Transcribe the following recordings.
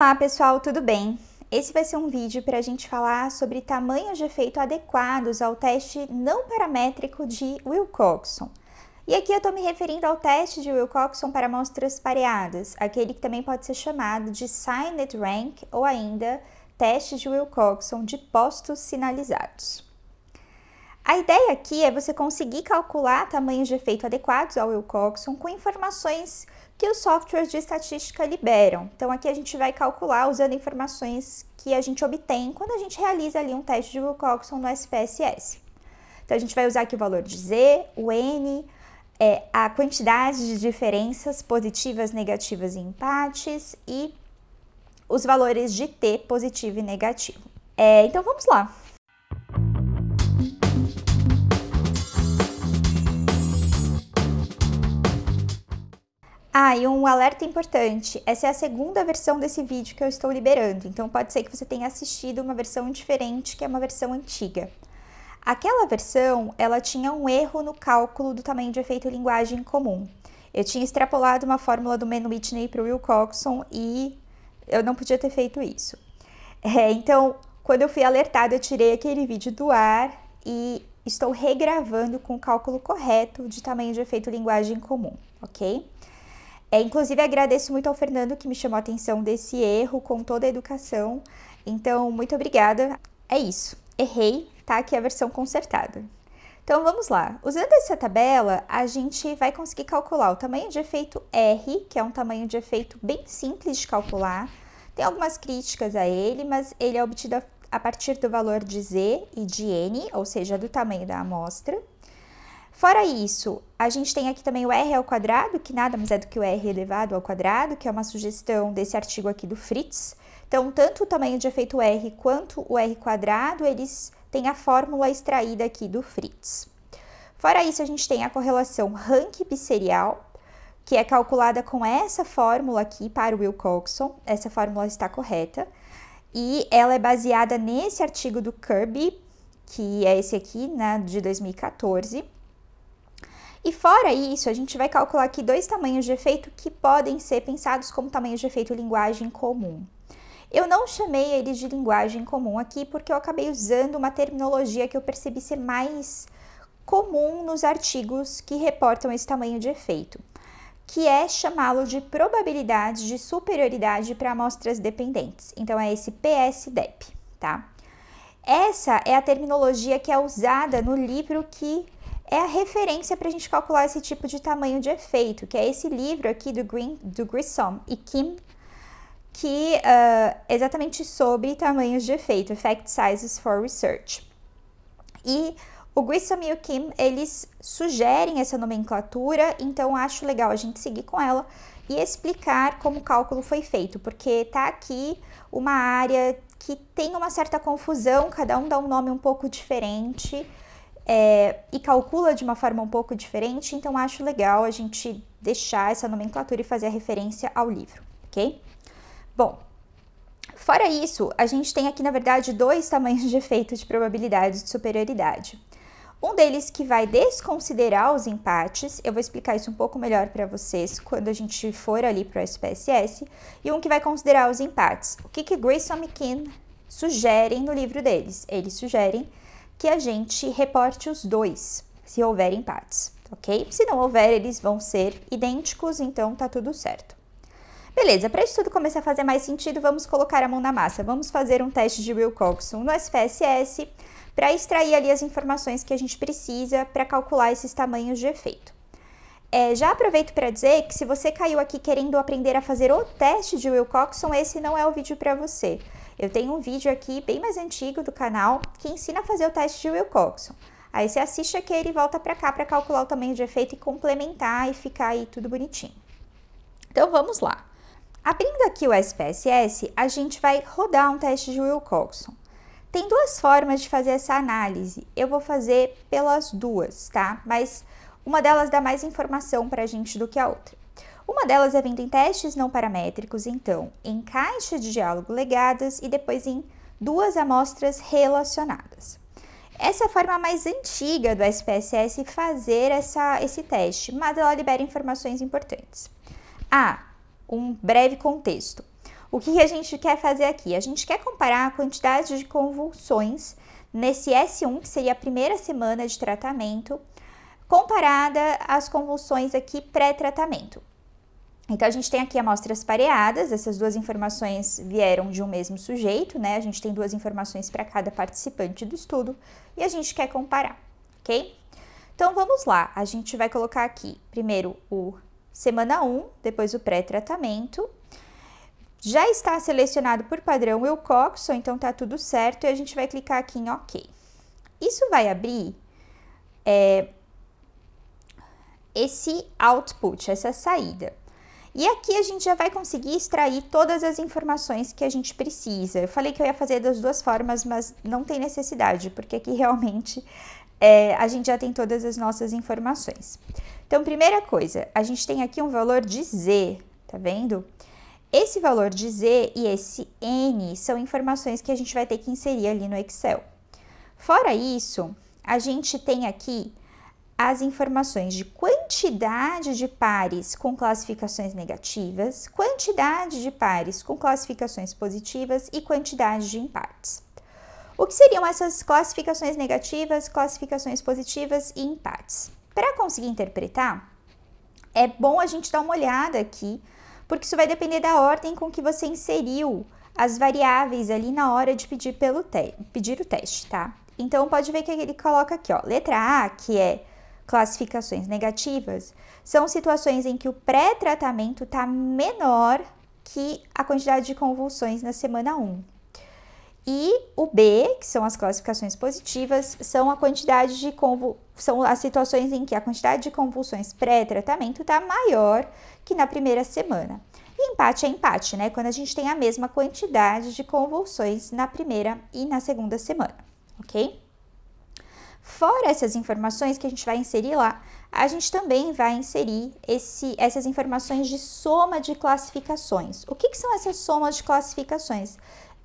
Olá pessoal, tudo bem? Esse vai ser um vídeo para a gente falar sobre tamanhos de efeito adequados ao teste não paramétrico de Wilcoxon. E aqui eu estou me referindo ao teste de Wilcoxon para amostras pareadas, aquele que também pode ser chamado de Signed Rank ou ainda teste de Wilcoxon de postos sinalizados. A ideia aqui é você conseguir calcular tamanhos de efeito adequados ao Wilcoxon com informações que os softwares de estatística liberam. Então aqui a gente vai calcular usando informações que a gente obtém quando a gente realiza ali um teste de Wilcoxon no SPSS. Então a gente vai usar aqui o valor de Z, o N, é, a quantidade de diferenças positivas, negativas e empates e os valores de T positivo e negativo. É, então vamos lá. Ah, e um alerta importante: essa é a segunda versão desse vídeo que eu estou liberando, então pode ser que você tenha assistido uma versão diferente, que é uma versão antiga. Aquela versão, ela tinha um erro no cálculo do tamanho de efeito linguagem comum. Eu tinha extrapolado uma fórmula do Man Whitney para o Wilcoxon e eu não podia ter feito isso. É, então, quando eu fui alertada, eu tirei aquele vídeo do ar e estou regravando com o cálculo correto de tamanho de efeito linguagem comum, ok? É, inclusive, agradeço muito ao Fernando que me chamou a atenção desse erro com toda a educação. Então, muito obrigada. É isso. Errei, tá aqui a versão consertada. Então, vamos lá. Usando essa tabela, a gente vai conseguir calcular o tamanho de efeito R, que é um tamanho de efeito bem simples de calcular. Tem algumas críticas a ele, mas ele é obtido a partir do valor de Z e de N, ou seja, do tamanho da amostra. Fora isso, a gente tem aqui também o r ao quadrado, que nada mais é do que o r elevado ao quadrado, que é uma sugestão desse artigo aqui do Fritz. Então, tanto o tamanho de efeito r quanto o r quadrado, eles têm a fórmula extraída aqui do Fritz. Fora isso, a gente tem a correlação rank biserial, que é calculada com essa fórmula aqui para o Wilcoxon. Essa fórmula está correta. E ela é baseada nesse artigo do Kirby, que é esse aqui, né, de 2014 e fora isso, a gente vai calcular aqui dois tamanhos de efeito que podem ser pensados como tamanhos de efeito linguagem comum. Eu não chamei eles de linguagem comum aqui porque eu acabei usando uma terminologia que eu percebi ser mais comum nos artigos que reportam esse tamanho de efeito, que é chamá-lo de probabilidade de superioridade para amostras dependentes. Então é esse PSDEP, tá? Essa é a terminologia que é usada no livro que é a referência para a gente calcular esse tipo de tamanho de efeito, que é esse livro aqui do, Green, do Grissom e Kim, que uh, é exatamente sobre tamanhos de efeito, Effect Sizes for Research. E o Grissom e o Kim, eles sugerem essa nomenclatura, então acho legal a gente seguir com ela e explicar como o cálculo foi feito, porque tá aqui uma área que tem uma certa confusão, cada um dá um nome um pouco diferente, é, e calcula de uma forma um pouco diferente, então acho legal a gente deixar essa nomenclatura e fazer a referência ao livro, ok? Bom, fora isso, a gente tem aqui na verdade dois tamanhos de efeito de probabilidade de superioridade. Um deles que vai desconsiderar os empates, eu vou explicar isso um pouco melhor para vocês quando a gente for ali para o SPSS, e um que vai considerar os empates. O que, que e Kim sugerem no livro deles? Eles sugerem que a gente reporte os dois, se houver empates, ok? Se não houver, eles vão ser idênticos, então tá tudo certo. Beleza, para isso tudo começar a fazer mais sentido, vamos colocar a mão na massa. Vamos fazer um teste de Wilcoxon no SPSS para extrair ali as informações que a gente precisa para calcular esses tamanhos de efeito. É, já aproveito para dizer que se você caiu aqui querendo aprender a fazer o teste de Wilcoxon, esse não é o vídeo para você. Eu tenho um vídeo aqui bem mais antigo do canal que ensina a fazer o teste de Wilcoxon. Aí você assiste aqui e ele volta para cá para calcular o tamanho de efeito e complementar e ficar aí tudo bonitinho. Então vamos lá. Abrindo aqui o SPSS, a gente vai rodar um teste de Wilcoxon. Tem duas formas de fazer essa análise. Eu vou fazer pelas duas, tá? Mas uma delas dá mais informação para a gente do que a outra. Uma delas é vinda em testes não paramétricos, então, em caixa de diálogo legadas e depois em duas amostras relacionadas. Essa é a forma mais antiga do SPSS fazer essa, esse teste, mas ela libera informações importantes. Ah, um breve contexto. O que a gente quer fazer aqui? A gente quer comparar a quantidade de convulsões nesse S1, que seria a primeira semana de tratamento, comparada às convulsões aqui pré-tratamento. Então, a gente tem aqui amostras pareadas, essas duas informações vieram de um mesmo sujeito, né? A gente tem duas informações para cada participante do estudo e a gente quer comparar, ok? Então, vamos lá. A gente vai colocar aqui, primeiro, o semana 1, depois o pré-tratamento. Já está selecionado por padrão o Cox, então tá tudo certo e a gente vai clicar aqui em OK. Isso vai abrir... É, esse output, essa saída. E aqui a gente já vai conseguir extrair todas as informações que a gente precisa. Eu falei que eu ia fazer das duas formas, mas não tem necessidade, porque aqui realmente é, a gente já tem todas as nossas informações. Então, primeira coisa, a gente tem aqui um valor de Z, tá vendo? Esse valor de Z e esse N são informações que a gente vai ter que inserir ali no Excel. Fora isso, a gente tem aqui as informações de quantidade de pares com classificações negativas, quantidade de pares com classificações positivas e quantidade de impares. O que seriam essas classificações negativas, classificações positivas e empates? Para conseguir interpretar, é bom a gente dar uma olhada aqui, porque isso vai depender da ordem com que você inseriu as variáveis ali na hora de pedir, pelo te pedir o teste, tá? Então, pode ver que ele coloca aqui, ó, letra A, que é Classificações negativas são situações em que o pré-tratamento está menor que a quantidade de convulsões na semana 1. E o B, que são as classificações positivas, são a quantidade de convul... são as situações em que a quantidade de convulsões pré-tratamento está maior que na primeira semana. E empate é empate, né? Quando a gente tem a mesma quantidade de convulsões na primeira e na segunda semana, ok? Fora essas informações que a gente vai inserir lá, a gente também vai inserir esse, essas informações de soma de classificações. O que, que são essas somas de classificações?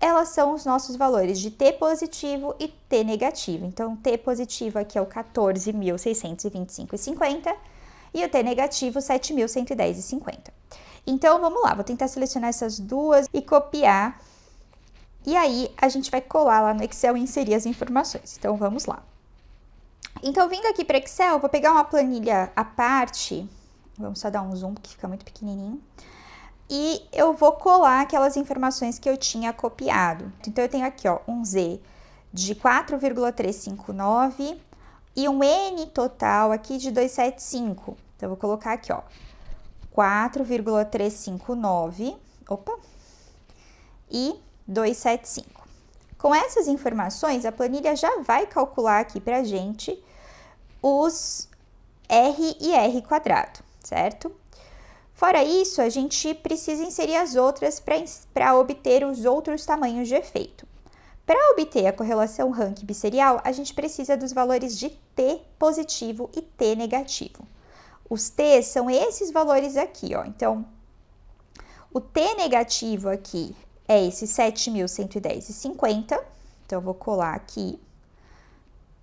Elas são os nossos valores de T positivo e T negativo. Então, T positivo aqui é o 14.625,50 e o T negativo 7.110,50. Então, vamos lá, vou tentar selecionar essas duas e copiar. E aí, a gente vai colar lá no Excel e inserir as informações. Então, vamos lá. Então, vindo aqui para Excel, vou pegar uma planilha à parte, vamos só dar um zoom, porque fica muito pequenininho, e eu vou colar aquelas informações que eu tinha copiado. Então, eu tenho aqui, ó, um Z de 4,359 e um N total aqui de 275. Então, eu vou colocar aqui, ó, 4,359, opa, e 275. Com essas informações, a planilha já vai calcular aqui para a gente os R e R quadrado, certo? Fora isso, a gente precisa inserir as outras para obter os outros tamanhos de efeito. Para obter a correlação rank biserial, a gente precisa dos valores de T positivo e T negativo. Os T são esses valores aqui, ó. Então, o T negativo aqui é esse 7.110,50. Então, eu vou colar aqui.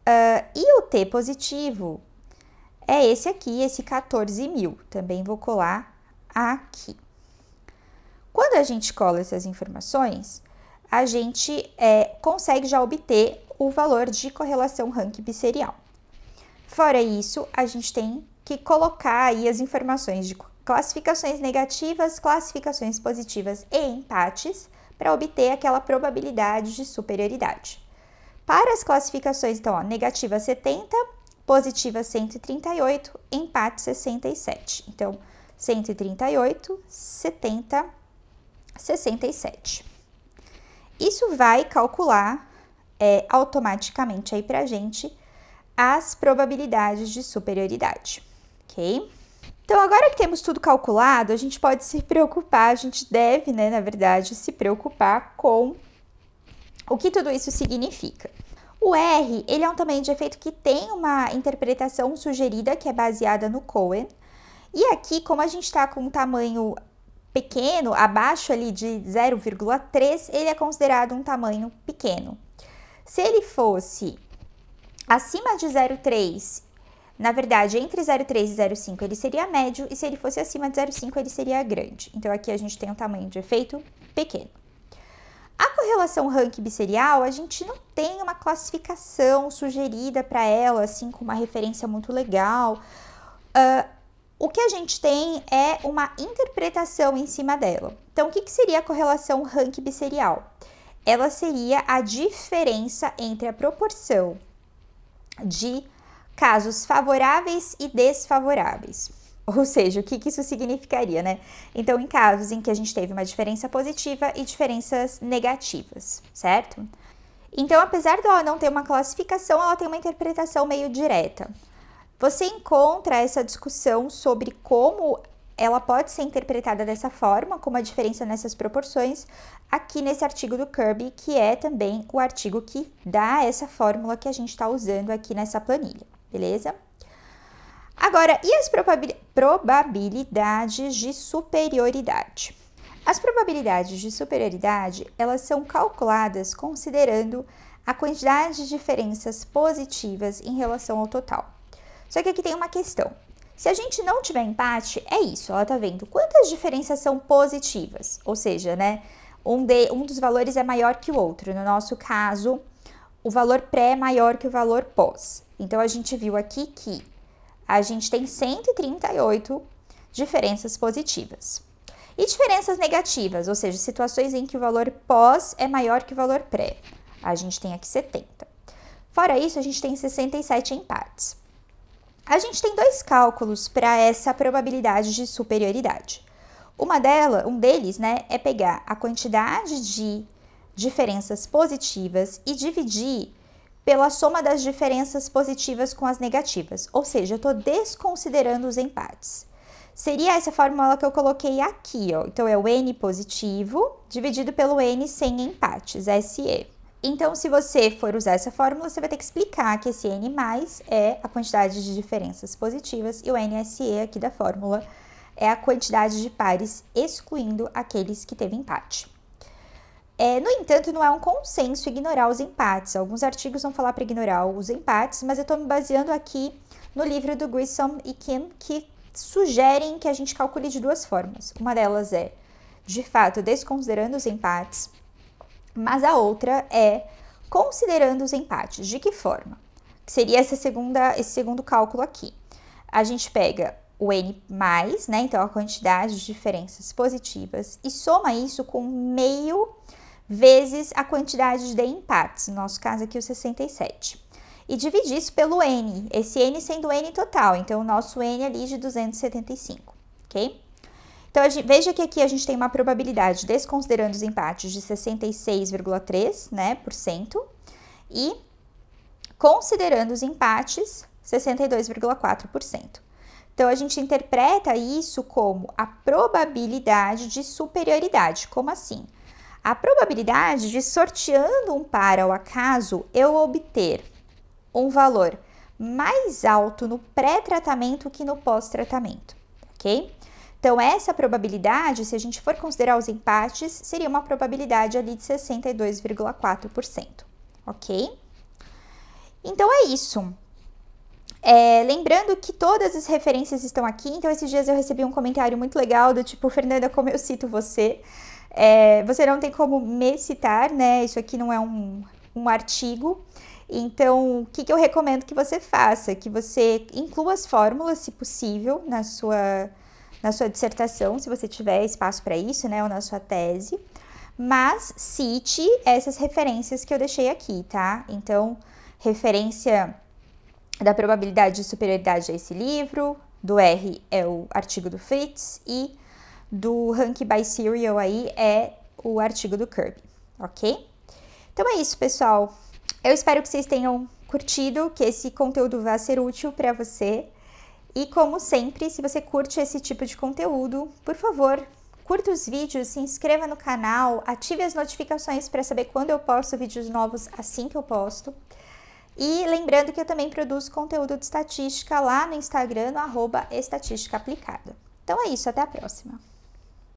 Uh, e o T positivo é esse aqui, esse 14 mil. Também vou colar aqui. Quando a gente cola essas informações, a gente é, consegue já obter o valor de correlação rank biserial. Fora isso, a gente tem que colocar aí as informações de classificações negativas, classificações positivas e empates para obter aquela probabilidade de superioridade. Para as classificações, então, ó, negativa 70, positiva 138, empate 67. Então, 138, 70, 67. Isso vai calcular é, automaticamente aí pra gente as probabilidades de superioridade, ok? Então, agora que temos tudo calculado, a gente pode se preocupar, a gente deve, né, na verdade, se preocupar com o que tudo isso significa. O R, ele é um tamanho de efeito que tem uma interpretação sugerida, que é baseada no Cohen. E aqui, como a gente está com um tamanho pequeno, abaixo ali de 0,3, ele é considerado um tamanho pequeno. Se ele fosse acima de 0,3, na verdade, entre 0,3 e 0,5 ele seria médio, e se ele fosse acima de 0,5 ele seria grande. Então aqui a gente tem um tamanho de efeito pequeno. A correlação rank biserial, a gente não tem uma classificação sugerida para ela, assim, com uma referência muito legal. Uh, o que a gente tem é uma interpretação em cima dela. Então, o que, que seria a correlação rank biserial? Ela seria a diferença entre a proporção de casos favoráveis e desfavoráveis. Ou seja, o que, que isso significaria, né? Então, em casos em que a gente teve uma diferença positiva e diferenças negativas, certo? Então, apesar dela não ter uma classificação, ela tem uma interpretação meio direta. Você encontra essa discussão sobre como ela pode ser interpretada dessa forma, com uma diferença nessas proporções, aqui nesse artigo do Kirby, que é também o artigo que dá essa fórmula que a gente está usando aqui nessa planilha, beleza? Agora, e as probabilidades de superioridade? As probabilidades de superioridade, elas são calculadas considerando a quantidade de diferenças positivas em relação ao total. Só que aqui tem uma questão. Se a gente não tiver empate, é isso, ela tá vendo quantas diferenças são positivas, ou seja, né, um, de, um dos valores é maior que o outro. No nosso caso, o valor pré é maior que o valor pós. Então, a gente viu aqui que a gente tem 138 diferenças positivas. E diferenças negativas, ou seja, situações em que o valor pós é maior que o valor pré. A gente tem aqui 70. Fora isso, a gente tem 67 empates. A gente tem dois cálculos para essa probabilidade de superioridade. Uma dela, um deles, né, é pegar a quantidade de diferenças positivas e dividir pela soma das diferenças positivas com as negativas, ou seja, eu estou desconsiderando os empates. Seria essa fórmula que eu coloquei aqui, ó. Então é o n positivo dividido pelo n sem empates, SE. Então, se você for usar essa fórmula, você vai ter que explicar que esse n mais é a quantidade de diferenças positivas e o NSE aqui da fórmula é a quantidade de pares excluindo aqueles que teve empate. É, no entanto, não é um consenso ignorar os empates. Alguns artigos vão falar para ignorar os empates, mas eu estou me baseando aqui no livro do Grissom e Kim, que sugerem que a gente calcule de duas formas. Uma delas é, de fato, desconsiderando os empates, mas a outra é considerando os empates. De que forma? seria essa segunda, esse segundo cálculo aqui. A gente pega o N+, né, então a quantidade de diferenças positivas, e soma isso com meio vezes a quantidade de empates, no nosso caso aqui o 67. E dividir isso pelo N, esse N sendo N total, então o nosso N ali de 275, ok? Então, gente, veja que aqui a gente tem uma probabilidade, desconsiderando os empates, de 66,3%, né, por cento, e considerando os empates, 62,4%. Então, a gente interpreta isso como a probabilidade de superioridade. Como assim? a probabilidade de, sorteando um par ao acaso, eu obter um valor mais alto no pré-tratamento que no pós-tratamento, ok? Então, essa probabilidade, se a gente for considerar os empates, seria uma probabilidade ali de 62,4%, ok? Então, é isso. É, lembrando que todas as referências estão aqui, então esses dias eu recebi um comentário muito legal do tipo, Fernanda, como eu cito você? É, você não tem como me citar, né? Isso aqui não é um, um artigo. Então, o que, que eu recomendo que você faça? Que você inclua as fórmulas, se possível, na sua, na sua dissertação, se você tiver espaço para isso, né? Ou na sua tese. Mas cite essas referências que eu deixei aqui, tá? Então, referência da probabilidade de superioridade a esse livro, do R é o artigo do Fritz e do Rank by Serial aí é o artigo do Kirby, ok? Então é isso, pessoal. Eu espero que vocês tenham curtido, que esse conteúdo vá ser útil para você. E como sempre, se você curte esse tipo de conteúdo, por favor, curta os vídeos, se inscreva no canal, ative as notificações para saber quando eu posto vídeos novos assim que eu posto. E lembrando que eu também produzo conteúdo de estatística lá no Instagram, no estatística aplicada. Então é isso, até a próxima!